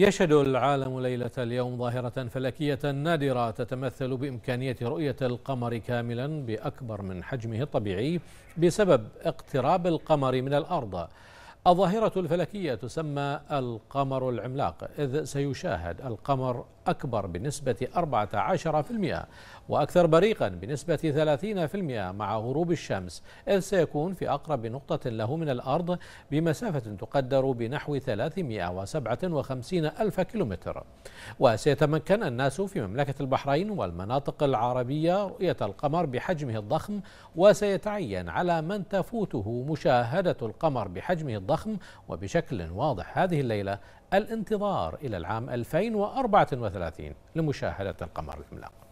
يشهد العالم ليلة اليوم ظاهرة فلكية نادرة تتمثل بإمكانية رؤية القمر كاملا بأكبر من حجمه الطبيعي بسبب اقتراب القمر من الأرض الظاهرة الفلكية تسمى القمر العملاق إذ سيشاهد القمر أكبر بنسبة 14% وأكثر بريقا بنسبة 30% مع غروب الشمس إذ سيكون في أقرب نقطة له من الأرض بمسافة تقدر بنحو 357 ألف كيلومتر وسيتمكن الناس في مملكة البحرين والمناطق العربية رؤية القمر بحجمه الضخم وسيتعين على من تفوته مشاهدة القمر بحجمه الضخم ضخم وبشكل واضح هذه الليلة الانتظار إلى العام 2034 لمشاهدة القمر العملاق